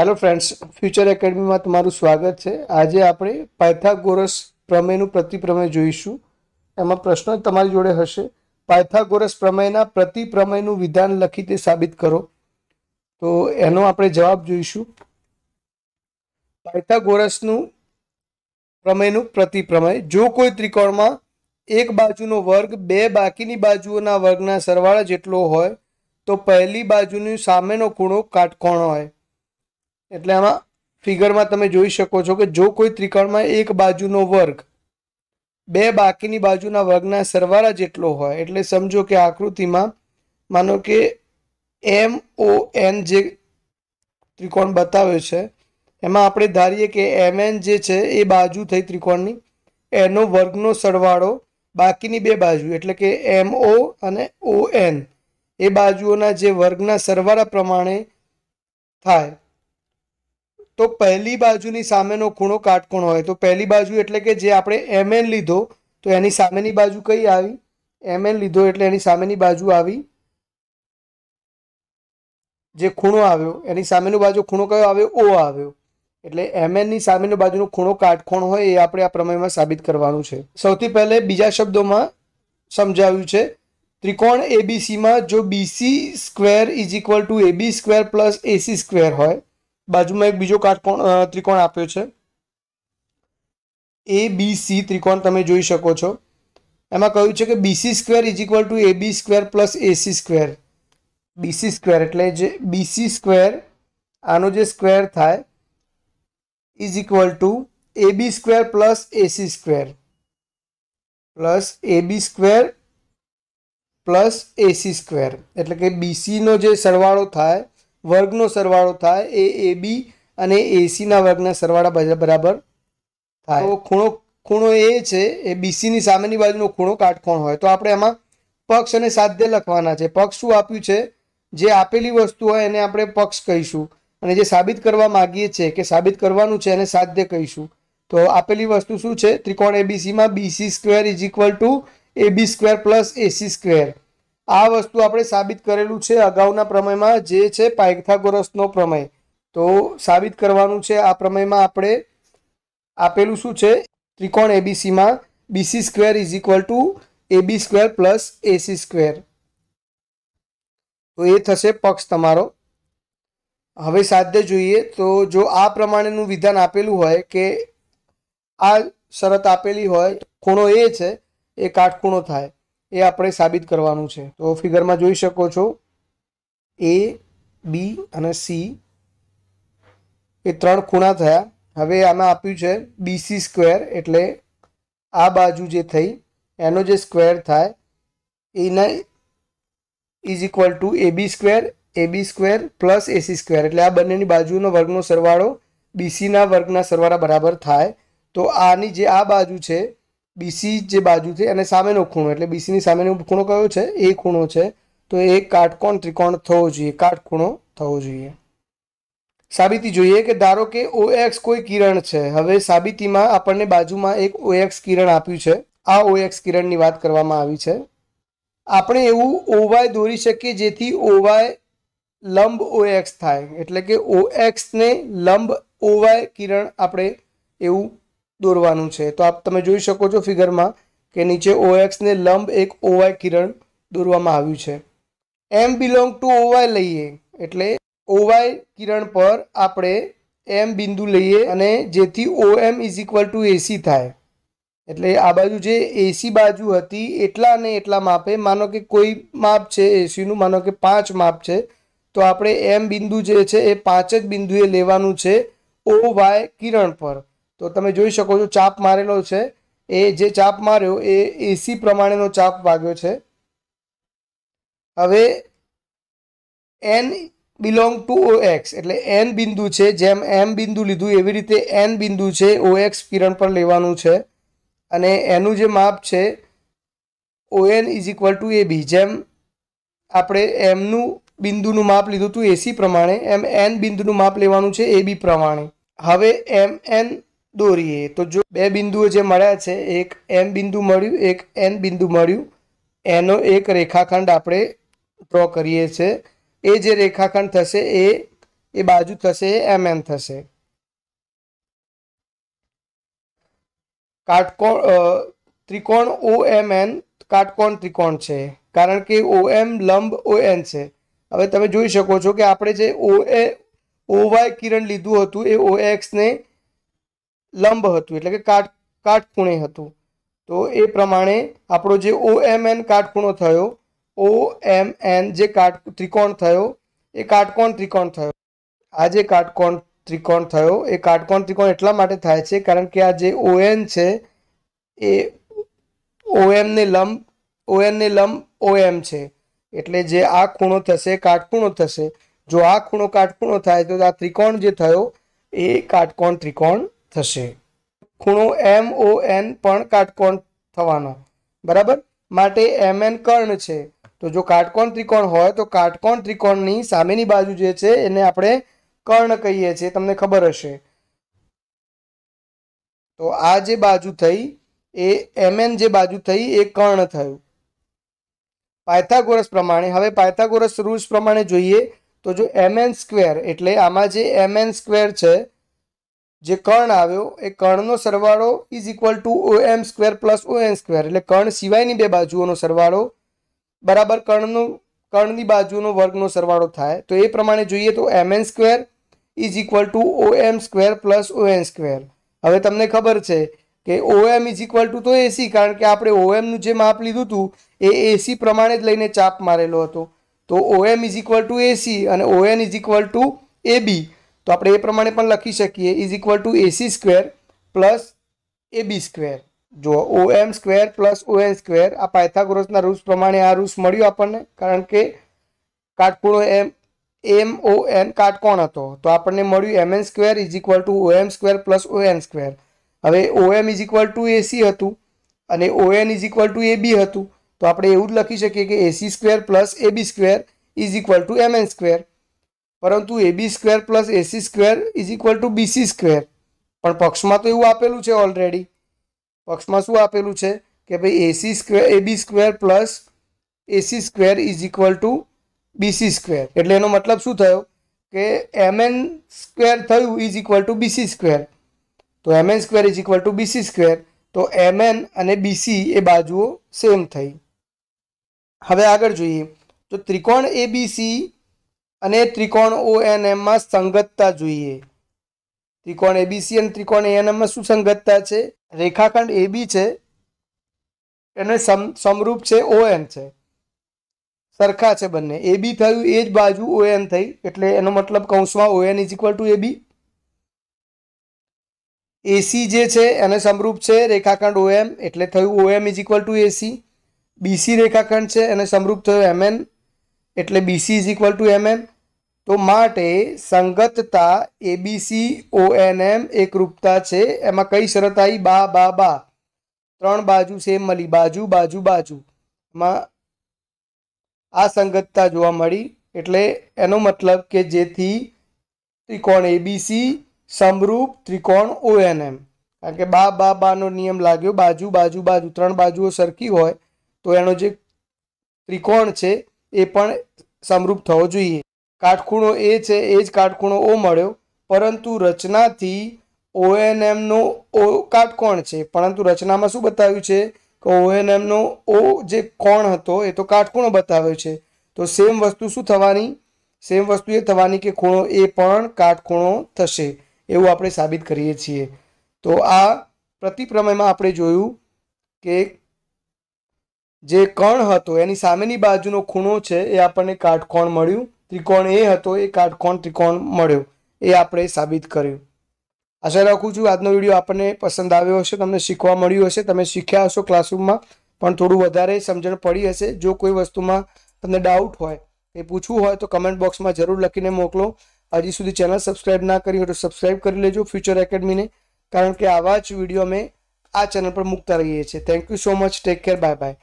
hello friends future એકેડમીમાં તમારું સ્વાગત છે આજે આપણે પાયથાગોરસ પ્રમેયનું પ્રતિપ્રમેય જોઈશું એમાં પ્રશ્ન તમારી જોડે હશે પાયથાગોરસ પ્રમેયના પ્રતિપ્રમેયનું વિધાન લખી તે સાબિત કરો તો એનો આપણે જવાબ જોઈશું પાયથાગોરસનું પ્રમેયનું પ્રતિપ્રમેય જો કોઈ ત્રિકોણમાં એક બાજુનો વર્ગ બે બાકીની બાજુઓના વર્ગના સરવાળા જેટલો હોય તો પહેલી બાજુની સામેનો ખૂણો કાટકોણ હોય એટલે આમાં ફિગરમાં તમે જોઈ શકો છો કે જો કોઈ ત્રિકોણમાં એક બાજુનો વર્ગ બે બાકીની બાજુના વર્ગના સરવાળા જેટલો હોય એટલે સમજો કે આકૃતિમાં માનો કે એમ ઓ એન જે ત્રિકોણ બતાવ્યો છે એમાં આપણે ધારીએ કે એમ એન જે છે એ બાજુ થઈ ત્રિકોણની એનો વર્ગનો સરવાળો બાકીની બે બાજુ એટલે કે એમ ઓ અને ઓ એન એ બાજુઓના જે વર્ગના સરવાળા પ્રમાણે થાય તો પહેલી બાજુની સામેનો ખૂણો કાટકોણ હોય તો પહેલી બાજુ એટલે કે જે આપણે એમએન લીધો તો એની સામેની બાજુ કઈ આવી એમએન લીધો એટલે એની સામેની બાજુ આવી જે ખૂણો આવ્યો એની સામેનો બાજુ ખૂણો કયો આવ્યો ઓ આવ્યો એટલે એમએનની સામેની બાજુનો ખૂણો કાટકોણ હોય એ આપણે આ પ્રમાણમાં સાબિત કરવાનું છે સૌથી પહેલે બીજા શબ્દોમાં સમજાવ્યું છે ત્રિકોણ એબીસીમાં જો BC square is equal to AB square plus AC square હોય બાજુમાં એક બીજો કાટકોણ ત્રિકોણ આપ્યો છે એ બી સી ત્રિકોણ તમે જોઈ શકો છો એમાં કહ્યું છે કે BC square is equal to AB B square plus AC square BC square એટલે જે બીસી સ્ક્વેર આનો જે સ્ક્વેર થાય is equal to AB square plus AC square plus AB B square plus AC square એટલે કે બીસીનો જે સરવાળો થાય વર્ગનો સરવાળો થાય એ એ બી અને એસીના વર્ગના સરવાળા બરાબર થાય તો ખૂણો ખૂણો એ છે એ બીસીની સામેની બાજુનો ખૂણો કાટકોણ હોય તો આપણે એમાં પક્ષ અને સાધ્ય લખવાના છે પક્ષ શું આપ્યું છે જે આપેલી વસ્તુ હોય એને આપણે પક્ષ કહીશું અને જે સાબિત કરવા માગીએ છીએ કે સાબિત કરવાનું છે એને સાધ્ય કહીશું તો આપેલી વસ્તુ શું છે ત્રિકોણ એબીસીમાં BC square is equal to AB square plus AC square આ વસ્તુ આપણે સાબિત કરેલું છે અગાઉના પ્રમેયમાં જે છે પાયથાગોરસનો પ્રમેય તો સાબિત કરવાનું છે આ પ્રમેયમાં આપણે આપેલું શું છે ત્રિકોણ એબીસીમાં BC square is equal to AB square plus AC square તો એ થશે પક્ષ તમારો હવે સાધ્ય જોઈએ તો જો આ પ્રમાણેનું વિધાન આપેલું હોય કે આ શરત આપેલી હોય ખૂણો એ છે એ કાટખૂણો થાય એ આપણે સાબિત કરવાનું છે તો ફિગરમાં જોઈ શકો છો એ બી અને સી એ ત્રણ ખૂણા થયા હવે આમાં આપ્યું છે બીસી સ્ક્વેર એટલે આ બાજુ જે થઈ એનો જે સ્ક્વેર થાય એના is equal to A B square A B square plus AC square એટલે આ બંનેની બાજુનો વર્ગનો સરવાળો બીસીના વર્ગના સરવાળા બરાબર થાય તો આની જે આ બાજુ છે બીસી જે બાજુથી અને સામેનો ખૂણો એટલે બીસીની સામેનો ખૂણો કયો છે એ ખૂણો છે તો એ કાટકોણ ત્રિકોણ થવો જોઈએ કાટખૂણો થવો જોઈએ સાબિતી જોઈએ કે ધારો કે ઓ એક્સ કોઈ કિરણ છે હવે સાબિતીમાં આપણને બાજુમાં એક ઓ એક્સ કિરણ આપ્યું છે આ ઓ એક્સ કિરણની વાત કરવામાં આવી છે આપણે એવું ઓવાય દોરી શકીએ જેથી ઓવાય લંબ ઓ એક્સ થાય એટલે કે ઓ એક્સને લંબ ઓવાય કિરણ આપણે એવું દોરવાનું છે તો આપ તમે જોઈ શકો છો ફિગરમાં કે નીચે ઓએક્સને લંબ એક ઓવાય કિરણ દોરવામાં આવ્યું છે એમ બિલોંગ ટુ ઓવાય લઈએ એટલે ઓવાય કિરણ પર આપણે એમ બિંદુ લઈએ અને જેથી O M is equal to AC થાય એટલે આ બાજુ જે એસી બાજુ હતી એટલા ને એટલા માપે માનો કે કોઈ માપ છે એસીનું માનો કે પાંચ માપ છે તો આપણે એમ બિંદુ જે છે એ પાંચ જ બિંદુએ લેવાનું છે ઓ વાય કિરણ પર તો તમે જોઈ શકો છો ચાપ મારેલો છે એ જે ચાપ માર્યો એ એસી પ્રમાણેનો ચાપ વાગ્યો છે હવે N belong to O X એટલે એન બિંદુ છે જેમ એમ બિંદુ લીધું એવી રીતે એન બિંદુ છે ઓ એક્સ કિરણ પર લેવાનું છે અને એનું જે માપ છે O N is equal to A B જેમ આપણે એમનું બિંદુનું માપ લીધું હતું એસી પ્રમાણે એમ એન બિંદુનું માપ લેવાનું છે એ બી પ્રમાણે હવે એમ એન દોરીએ તો જો બે બિંદુઓ જે મળ્યા છે એક એમ બિંદુ મળ્યું એક એન બિંદુ મળ્યું એનો એક રેખાખંડ આપણે ડ્રો કરીએ છીએ એ જે રેખાખંડ થશે એ એ બાજુ થશે એ એમ એમ થશે કાટકોણ ત્રિકોણ ઓ એમ એન કાટકોણ ત્રિકોણ છે કારણ કે ઓ એમ લંબ ઓ એન છે હવે તમે જોઈ શકો છો કે આપણે જે ઓ એ ઓ વાય કિરણ લીધું હતું એ ઓ એક્સને ને લંબ હતું એટલે કે કાટ કાટખૂણે હતું તો એ પ્રમાણે આપણો જે ઓ એમ એન કાટખૂણો થયો ઓ એમ એન જે કાટ ત્રિકોણ થયો એ કાટકોણ ત્રિકોણ થયો આ જે કાટકોણ ત્રિકોણ થયો એ કાટકોણ ત્રિકોણ એટલા માટે થાય છે કારણ કે આ જે ઓ એન છે એ ઓ એમને લંબ ઓ એમને લંબ ઓ એમ છે એટલે જે આ ખૂણો થશે કાટખૂણો થશે જો આ ખૂણો કાટખૂણો થાય તો આ ત્રિકોણ જે થયો એ કાટકોણ ત્રિકોણ થશે ખૂણો એમ ઓ એન પણ કાટકોણ થવાનો બરાબર માટે એમ એન કર્ણ છે તો જો કાટકોણ ત્રિકોણ હોય તો કાટકોણ ત્રિકોણની સામેની બાજુ જે છે એને આપણે કર્ણ કહીએ છીએ તમને ખબર હશે તો આ જે બાજુ થઈ એ એમ એન જે બાજુ થઈ એ કર્ણ થયું પાયથાગોરસ પ્રમાણે હવે પાયથાગોરસ રૂલ્સ પ્રમાણે જોઈએ તો જો એમ એન સ્ક્વેર એટલે આમાં જે એમ એન સ્ક્વેર છે જે કર્ણ આવ્યો એ કર્ણનો સરવાળો is equal to O M square plus O N square એટલે કર્ણ સિવાયની બે બાજુઓનો સરવાળો બરાબર કર્ણનો કર્ણની બાજુનો વર્ગનો સરવાળો થાય તો એ પ્રમાણે જોઈએ તો M N square is equal to O M square plus O N square હવે તમને ખબર છે કે O M is equal to તો એસી કારણ કે આપણે ઓ એમનું જે માપ લીધું હતું એ એસી પ્રમાણે જ લઈને ચાપ મારેલો હતો તો O M is equal to AC અને O N is equal to A B તો આપણે એ પ્રમાણે પણ લખી શકીએ is equal to AC square plus A B square જો O M square plus O N square આ પાયથાગોરસના રૂલ્સ પ્રમાણે આ રૂલ્સ મળ્યું આપણને કારણ કે કાટખૂણો એમ એમ ઓ એન કાટકોણ હતો તો આપણને મળ્યું M N square is equal to O M square plus O N square હવે O M is equal to AC હતું અને O N is equal to A B હતું તો આપણે એવું જ લખી શકીએ કે AC square plus A B square is equal to M N square પરંતુ AB square plus AC square is equal to BC square પણ પક્ષમાં તો એવું આપેલું છે ઓલરેડી પક્ષમાં શું આપેલું છે કે ભાઈ AC square AB square plus AC square is equal to BC square એટલે એનો મતલબ શું થયો કે એમએન સ્ક્વેર થયું is equal to BC square તો M N square is equal to BC square તો એમએન અને બીસી એ બાજુઓ સેમ થઈ હવે આગળ જોઈએ તો ત્રિકોણ એબીસી અને ત્રિકોણ ઓ એન એમમાં સંગતતા જોઈએ ત્રિકોણ એબીસી અને ત્રિકોણ એન એમમાં શું સંગતતા છે રેખાખંડ એબી છે એને સમરૂપ છે ઓ એન છે સરખા છે બંને એબી થયું એ જ બાજુ ઓ એન થઈ એટલે એનો મતલબ કૌંસમાં O N is equal to AB AC જે છે એને સમરૂપ છે રેખાખંડ ઓ એમ એટલે થયું O M is equal to AC BC રેખાખંડ છે એને સમરૂપ થયું એમએન એટલે BC is equal to MN તો માટે સંગતતા એબીસી ઓએનએમ એકરૂપતા છે એમાં કઈ શરત આવી બા બા બા ત્રણ બાજુ સેમ મળી બાજુ બાજુ બાજુમાં આ સંગતતા જોવા મળી એટલે એનો મતલબ કે જેથી ત્રિકોણ એબીસી સમરૂપ ત્રિકોણ ઓએનએમ કારણ કે બા બા બાનો નિયમ લાગ્યો બાજુ બાજુ બાજુ ત્રણ બાજુઓ સરખી હોય તો એનો જે ત્રિકોણ છે એ પણ સમરૂપ થવો જોઈએ કાટખૂણો એ છે એ જ કાટખૂણો ઓ મળ્યો પરંતુ રચનાથી ઓએનએમનો ઓ કાટકોણ છે પરંતુ રચનામાં શું બતાવ્યું છે કે ઓએનએમનો ઓ જે કોણ હતો એ તો કાટખૂણો બતાવ્યો છે તો સેમ વસ્તુ શું થવાની સેમ વસ્તુ એ થવાની કે ખૂણો એ પણ કાટખૂણો થશે એવું આપણે સાબિત કરીએ છીએ તો આ પ્રતિપ્રમેયમાં આપણે જોયું કે જે કણ હતો એની સામેની બાજુનો ખૂણો છે એ આપણને કાટકોણ મળ્યું ત્રિકોણ એ હતો એ કાટકોણ ત્રિકોણ મળ્યો એ આપણે સાબિત કર્યું આશા રાખું છું આજનો વિડીયો આપણને પસંદ આવ્યો હશે તમને શીખવા મળ્યું હશે તમે શીખ્યા હશો ક્લાસરૂમમાં પણ થોડું વધારે સમજણ પડી હશે જો કોઈ વસ્તુમાં તમને ડાઉટ હોય એ પૂછવું હોય તો કમેન્ટ બોક્સમાં જરૂર લખીને મોકલો હજી સુધી ચેનલ સબસ્ક્રાઈબ ના કરી હોય તો સબસ્ક્રાઈબ કરી લેજો ફ્યુચર એકેડમીને કારણ કે આવા જ વિડીયો અમે આ ચેનલ પર મૂકતા રહીએ છીએ thank you so much take care bye by